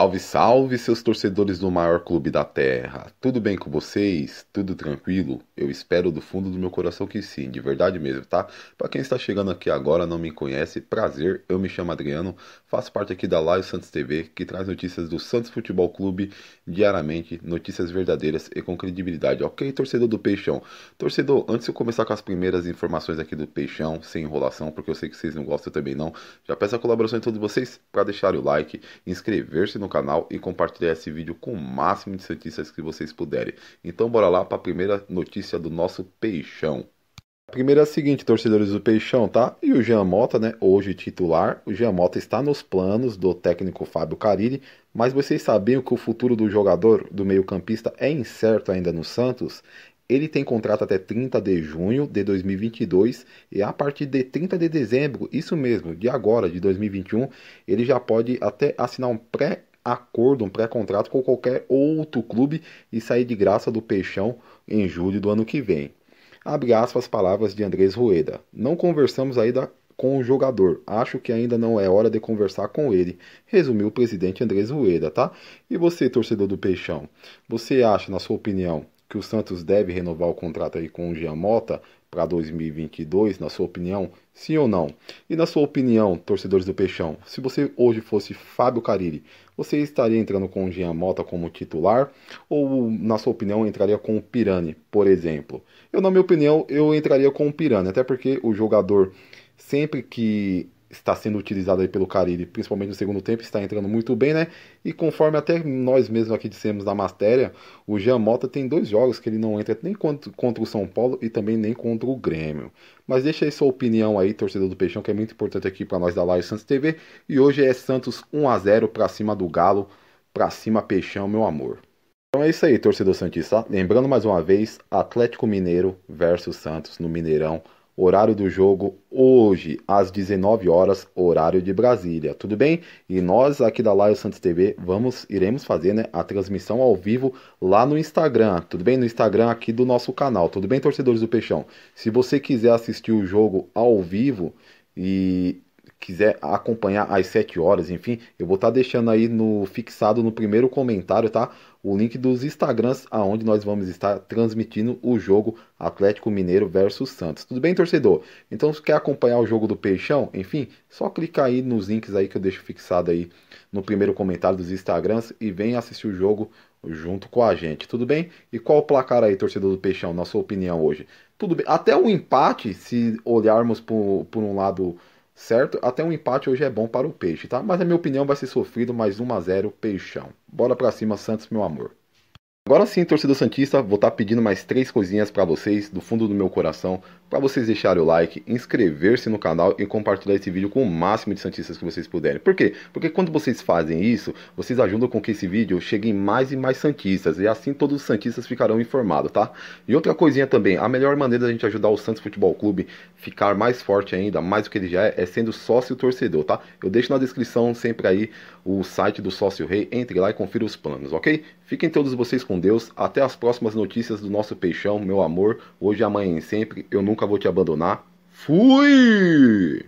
Salve, salve, seus torcedores do maior clube da Terra! Tudo bem com vocês? Tudo tranquilo? Eu espero do fundo do meu coração que sim, de verdade mesmo, tá? Para quem está chegando aqui agora, não me conhece, prazer, eu me chamo Adriano, faço parte aqui da Live Santos TV, que traz notícias do Santos Futebol Clube diariamente, notícias verdadeiras e com credibilidade, ok, torcedor do Peixão? Torcedor, antes de eu começar com as primeiras informações aqui do Peixão, sem enrolação, porque eu sei que vocês não gostam também não, já peço a colaboração de todos vocês para deixar o like, inscrever-se no canal e compartilhar esse vídeo com o máximo de cientistas que vocês puderem. Então bora lá para a primeira notícia do nosso peixão. A primeira é a seguinte, torcedores do Peixão, tá? E o Jean Mota, né? Hoje titular, o Jean Mota está nos planos do técnico Fábio Carilli, mas vocês sabiam que o futuro do jogador, do meio-campista, é incerto ainda no Santos? Ele tem contrato até 30 de junho de 2022 e a partir de 30 de dezembro, isso mesmo, de agora, de 2021, ele já pode até assinar um pré acordo, um pré-contrato com qualquer outro clube e sair de graça do Peixão em julho do ano que vem. Abre aspas palavras de Andrés Rueda. Não conversamos ainda com o jogador. Acho que ainda não é hora de conversar com ele, resumiu o presidente Andrés Rueda, tá? E você, torcedor do Peixão, você acha, na sua opinião, que o Santos deve renovar o contrato aí com o Jean Mota para 2022, na sua opinião, sim ou não? E na sua opinião, torcedores do Peixão, se você hoje fosse Fábio Carilli, você estaria entrando com o Jean Mota como titular ou na sua opinião entraria com o Pirani, por exemplo? Eu na minha opinião, eu entraria com o Pirani, até porque o jogador sempre que está sendo utilizado aí pelo Carille, principalmente no segundo tempo, está entrando muito bem, né? E conforme até nós mesmos aqui dissemos na matéria, o Jean Mota tem dois jogos que ele não entra nem contra, o São Paulo e também nem contra o Grêmio. Mas deixa aí sua opinião aí, torcedor do Peixão, que é muito importante aqui para nós da Live Santos TV. E hoje é Santos 1 a 0 para cima do Galo, para cima Peixão, meu amor. Então é isso aí, torcedor Santista. Lembrando mais uma vez, Atlético Mineiro versus Santos no Mineirão horário do jogo hoje às 19 horas, horário de Brasília. Tudo bem? E nós aqui da Laio Santos TV vamos iremos fazer, né, a transmissão ao vivo lá no Instagram. Tudo bem? No Instagram aqui do nosso canal. Tudo bem, torcedores do Peixão? Se você quiser assistir o jogo ao vivo, e quiser acompanhar às 7 horas, enfim, eu vou estar tá deixando aí no fixado no primeiro comentário, tá? O link dos Instagrams aonde nós vamos estar transmitindo o jogo Atlético Mineiro versus Santos. Tudo bem, torcedor? Então, se quer acompanhar o jogo do Peixão, enfim, só clicar aí nos links aí que eu deixo fixado aí no primeiro comentário dos Instagrams e vem assistir o jogo junto com a gente, tudo bem? E qual o placar aí, torcedor do Peixão, na sua opinião hoje? Tudo bem, até o um empate, se olharmos por, por um lado certo? Até um empate hoje é bom para o Peixe, tá? Mas a minha opinião vai ser sofrido mais 1 a 0 Peixão. Bora para cima Santos, meu amor. Agora sim, torcedor Santista, vou estar tá pedindo mais três coisinhas para vocês do fundo do meu coração, para vocês deixarem o like, inscrever-se no canal e compartilhar esse vídeo com o máximo de Santistas que vocês puderem. Por quê? Porque quando vocês fazem isso, vocês ajudam com que esse vídeo chegue em mais e mais Santistas, e assim todos os Santistas ficarão informados, tá? E outra coisinha também, a melhor maneira da gente ajudar o Santos Futebol Clube ficar mais forte ainda, mais do que ele já é, é sendo sócio torcedor, tá? Eu deixo na descrição sempre aí o site do Sócio Rei, entre lá e confira os planos, ok? Fiquem todos vocês com Deus. Até as próximas notícias do nosso peixão, meu amor. Hoje, amanhã e sempre. Eu nunca vou te abandonar. Fui!